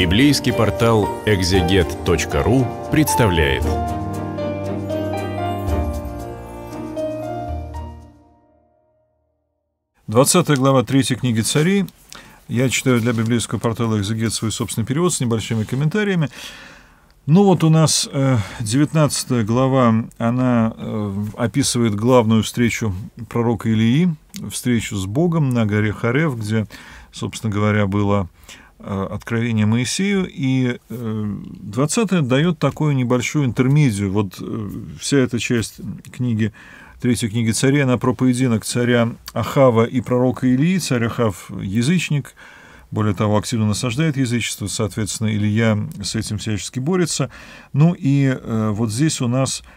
Библейский портал экзегет.ру представляет. Двадцатая глава третьей книги царей. Я читаю для библейского портала «Экзегет» свой собственный перевод с небольшими комментариями. Ну вот у нас 19 э, глава, она э, описывает главную встречу пророка Илии, встречу с Богом на горе Харев, где, собственно говоря, было Э, откровение Моисею, и 20 э, дает такую небольшую интермедию. Вот э, вся эта часть книги, третьей книги царя она про поединок царя Ахава и пророка Илии. Царь Ахав – язычник, более того, активно насаждает язычество, соответственно, Илья с этим всячески борется. Ну и вот здесь у нас –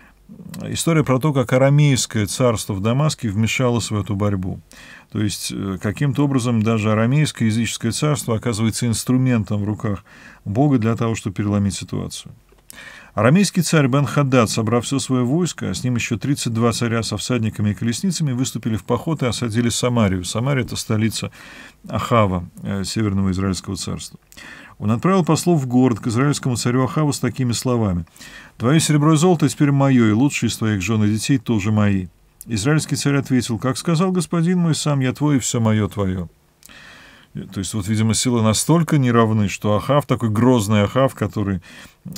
история про то, как арамейское царство в Дамаске вмешалось в эту борьбу. То есть э, каким-то образом даже арамейское языческое царство оказывается инструментом в руках Бога для того, чтобы переломить ситуацию. Арамейский царь Бен-Хадад, собрав все свое войско, а с ним еще 32 царя со всадниками и колесницами, выступили в поход и осадили Самарию. Самария — это столица Ахава, э, Северного Израильского царства. Он отправил послов в город к израильскому царю Ахаву с такими словами. «Твое серебро и золото теперь мое, и лучшие из твоих жен и детей тоже мои». Израильский царь ответил, «Как сказал господин мой сам, я твой, и все мое твое». То есть, вот, видимо, силы настолько неравны, что Ахав, такой грозный Ахав, который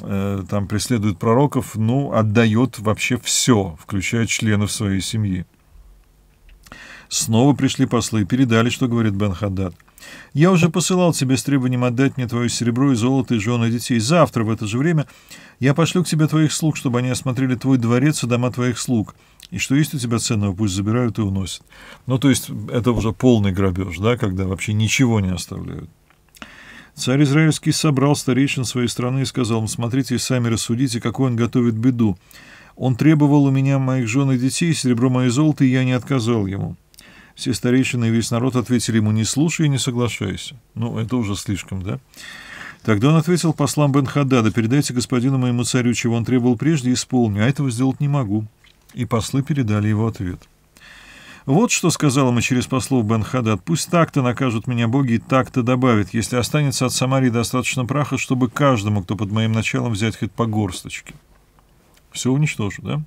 э, там преследует пророков, ну, отдает вообще все, включая членов своей семьи. Снова пришли послы, и передали, что говорит Бен Хаддад. «Я уже посылал тебе с требованием отдать мне твое серебро и золото и жены и детей. Завтра в это же время я пошлю к тебе твоих слуг, чтобы они осмотрели твой дворец и дома твоих слуг. И что есть у тебя ценного, пусть забирают и уносят». Ну, то есть это уже полный грабеж, да, когда вообще ничего не оставляют. Царь Израильский собрал старейшин своей страны и сказал им, «Смотрите и сами рассудите, какой он готовит беду». Он требовал у меня моих жен и детей, серебро мое золото, и я не отказал ему. Все старейшины и весь народ ответили ему «не слушай и не соглашайся». Ну, это уже слишком, да? Тогда он ответил послам Бен-Хадада «передайте господину моему царю, чего он требовал прежде, исполню, а этого сделать не могу». И послы передали его ответ. Вот что сказал ему через послов Бен-Хадад. «Пусть так-то накажут меня боги и так-то добавят, если останется от Самарии достаточно праха, чтобы каждому, кто под моим началом, взять хоть по горсточке». Все уничтожу, да?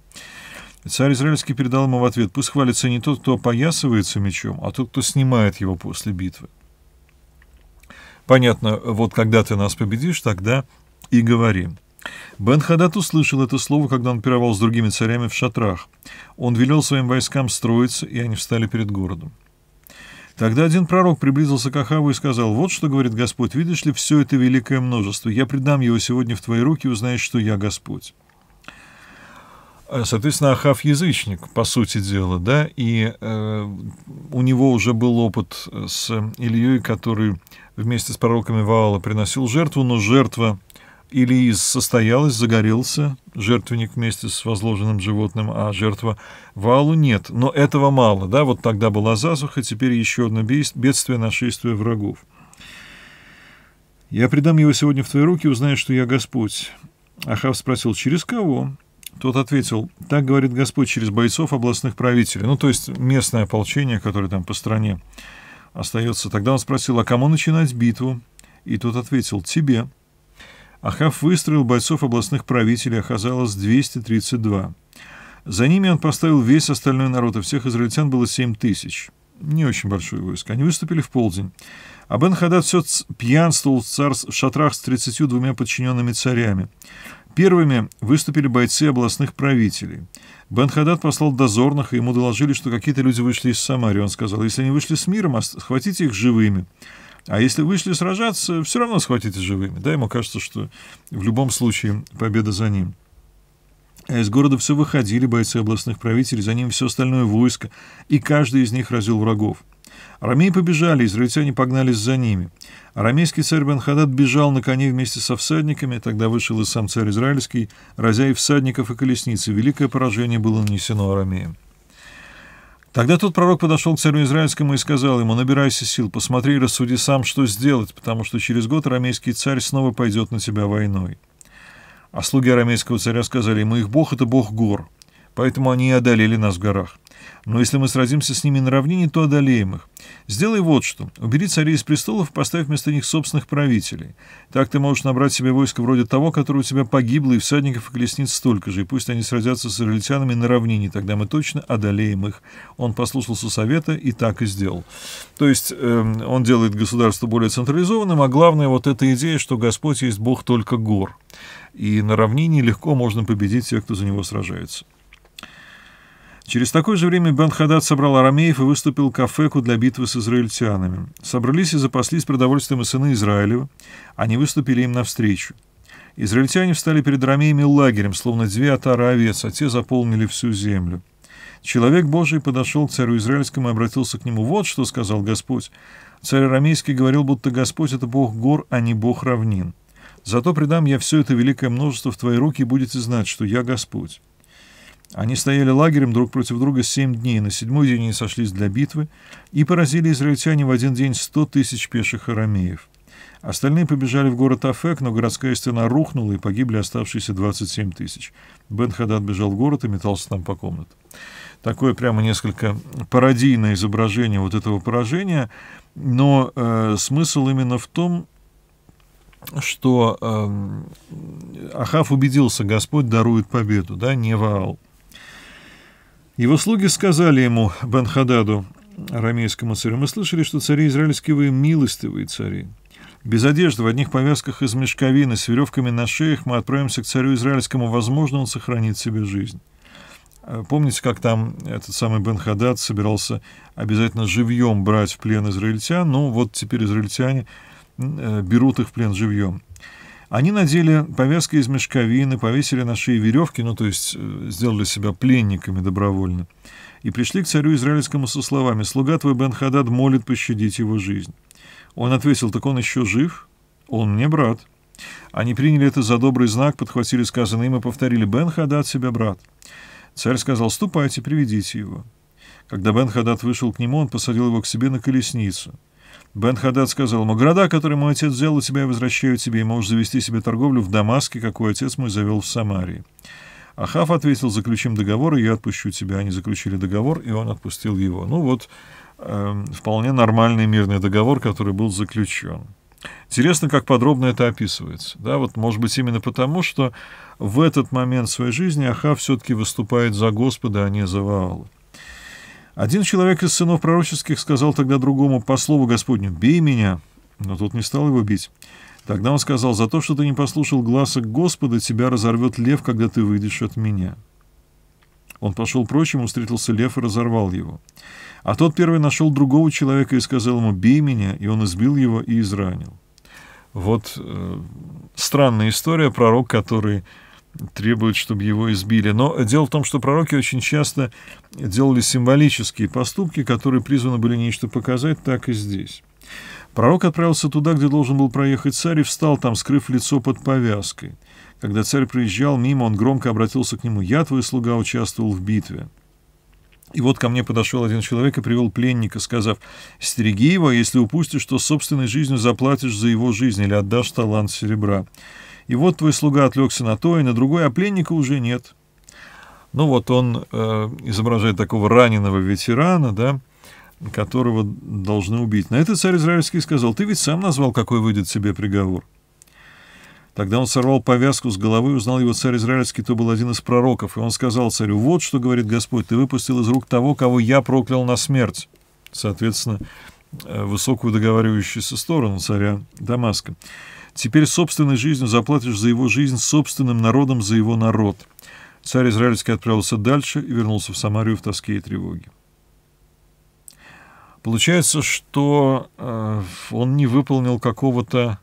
царь израильский передал ему в ответ, пусть хвалится не тот, кто опоясывается мечом, а тот, кто снимает его после битвы. Понятно, вот когда ты нас победишь, тогда и говорим. Бен-Хадад услышал это слово, когда он пировал с другими царями в шатрах. Он велел своим войскам строиться, и они встали перед городом. Тогда один пророк приблизился к Ахаву и сказал, «Вот что, — говорит Господь, — видишь ли все это великое множество? Я предам его сегодня в твои руки и узнаешь, что я Господь». А, соответственно, Ахав язычник, по сути дела, да, и э, у него уже был опыт э, с Ильей, который вместе с пророками Ваала приносил жертву, но жертва Илии состоялась, загорелся жертвенник вместе с возложенным животным, а жертва Ваалу нет. Но этого мало, да, вот тогда была засуха, теперь еще одно бедствие, нашествие врагов. «Я предам его сегодня в твои руки, узнаешь, что я Господь». Ахав спросил, «Через кого?» Тот ответил, так говорит Господь через бойцов областных правителей, ну то есть местное ополчение, которое там по стране остается. Тогда он спросил, а кому начинать битву? И тот ответил, тебе. Ахав выстроил бойцов областных правителей, оказалось 232. За ними он поставил весь остальной народ, и всех израильтян было 7 тысяч. Не очень большое войско. Они выступили в полдень. А Бен Хадад все пьянствовал в, царств, в шатрах с 32 подчиненными царями. Первыми выступили бойцы областных правителей. Бен Хадад послал дозорных, и ему доложили, что какие-то люди вышли из Самарии. Он сказал, если они вышли с миром, схватите их живыми. А если вышли сражаться, все равно схватите живыми. Да, ему кажется, что в любом случае победа за ним. А из города все выходили бойцы областных правителей, за ним все остальное войско, и каждый из них разил врагов. Арамеи побежали, израильтяне погнались за ними. Арамейский царь Бенхадад бежал на коне вместе со всадниками, тогда вышел и сам царь израильский, разя и всадников и колесницы. Великое поражение было нанесено арамеям. Тогда тот пророк подошел к царю Израильскому и сказал ему, «Набирайся сил, посмотри и рассуди сам, что сделать, потому что через год арамейский царь снова пойдет на тебя войной». А слуги арамейского царя сказали ему, «Их бог — это бог гор, поэтому они и одолели нас в горах». Но если мы сразимся с ними на равнине, то одолеем их. Сделай вот что. Убери царей из престолов и поставь вместо них собственных правителей. Так ты можешь набрать себе войско вроде того, которое у тебя погибло, и всадников и колесниц столько же, и пусть они сразятся с израильтянами на равнине, тогда мы точно одолеем их. Он послушался совета и так и сделал. То есть э, он делает государство более централизованным, а главное вот эта идея, что Господь есть Бог только гор. И на равнине легко можно победить тех, кто за него сражается. Через такое же время Бен Хадад собрал арамеев и выступил к Афеку для битвы с израильтянами. Собрались и запаслись продовольствием и сыны Израилева. Они выступили им навстречу. Израильтяне встали перед арамеями лагерем, словно две отары овец, а те заполнили всю землю. Человек Божий подошел к царю Израильскому и обратился к нему. «Вот что сказал Господь». Царь Арамейский говорил, будто Господь — это Бог гор, а не Бог равнин. «Зато предам я все это великое множество в твои руки, и будете знать, что я Господь». Они стояли лагерем друг против друга семь дней, на седьмой день они сошлись для битвы и поразили израильтяне в один день сто тысяч пеших арамеев. Остальные побежали в город Афек, но городская стена рухнула, и погибли оставшиеся 27 тысяч. Бен Хадад бежал в город и метался там по комнатам. Такое прямо несколько пародийное изображение вот этого поражения, но э, смысл именно в том, что э, Ахав убедился, Господь дарует победу, да, не Ваал. Его слуги сказали ему, Бен-Хададу, арамейскому царю, «Мы слышали, что цари израильские вы милостивые цари. Без одежды, в одних повязках из мешковины, с веревками на шеях мы отправимся к царю израильскому. Возможно, он сохранит себе жизнь». А помните, как там этот самый Бен Хадад собирался обязательно живьем брать в плен израильтян? Ну, вот теперь израильтяне э, берут их в плен живьем. Они надели повязки из мешковины, повесили на шеи веревки, ну, то есть э, сделали себя пленниками добровольно, и пришли к царю израильскому со словами «Слуга твой Бен Хадад молит пощадить его жизнь». Он ответил «Так он еще жив? Он мне брат». Они приняли это за добрый знак, подхватили сказанное им и повторили «Бен Хадад себя брат». Царь сказал «Ступайте, приведите его». Когда Бен Хадад вышел к нему, он посадил его к себе на колесницу. Бен Хадад сказал ему, «Города, которые мой отец взял у тебя, я возвращаю тебе, и можешь завести себе торговлю в Дамаске, какой отец мой завел в Самарии». Ахав ответил, «Заключим договор, и я отпущу тебя». Они заключили договор, и он отпустил его. Ну вот, э, вполне нормальный мирный договор, который был заключен. Интересно, как подробно это описывается. Да, вот, может быть, именно потому, что в этот момент своей жизни Ахав все-таки выступает за Господа, а не за Ваала. Один человек из сынов пророческих сказал тогда другому, «По слову Господню, бей меня!» Но тот не стал его бить. Тогда он сказал, «За то, что ты не послушал глаза Господа, тебя разорвет лев, когда ты выйдешь от меня». Он пошел прочь, ему встретился лев и разорвал его. А тот первый нашел другого человека и сказал ему, «Бей меня!» И он избил его и изранил. Вот э, странная история, пророк, который требует, чтобы его избили. Но дело в том, что пророки очень часто делали символические поступки, которые призваны были нечто показать, так и здесь. Пророк отправился туда, где должен был проехать царь, и встал там, скрыв лицо под повязкой. Когда царь приезжал мимо, он громко обратился к нему. «Я, твой слуга, участвовал в битве». И вот ко мне подошел один человек и привел пленника, сказав, «Стереги его, если упустишь, то собственной жизнью заплатишь за его жизнь или отдашь талант серебра». И вот твой слуга отвлекся на то и на другое, а пленника уже нет. Ну вот он э, изображает такого раненого ветерана, да, которого должны убить. На это царь израильский сказал, ты ведь сам назвал, какой выйдет себе приговор. Тогда он сорвал повязку с головы, узнал его царь израильский, то был один из пророков, и он сказал царю, вот что говорит Господь, ты выпустил из рук того, кого я проклял на смерть. Соответственно, э, высокую договаривающуюся сторону царя Дамаска. Теперь собственной жизнью заплатишь за его жизнь, собственным народом за его народ. Царь Израильский отправился дальше и вернулся в Самарию в тоске и тревоге. Получается, что э, он не выполнил какого-то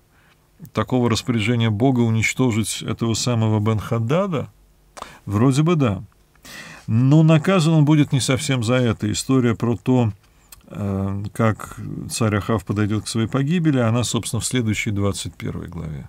такого распоряжения Бога уничтожить этого самого Бен-Хаддада? Вроде бы да. Но наказан он будет не совсем за это. История про то, Эм, как царь Ахав подойдет к своей погибели, она, собственно, в следующей 21 главе.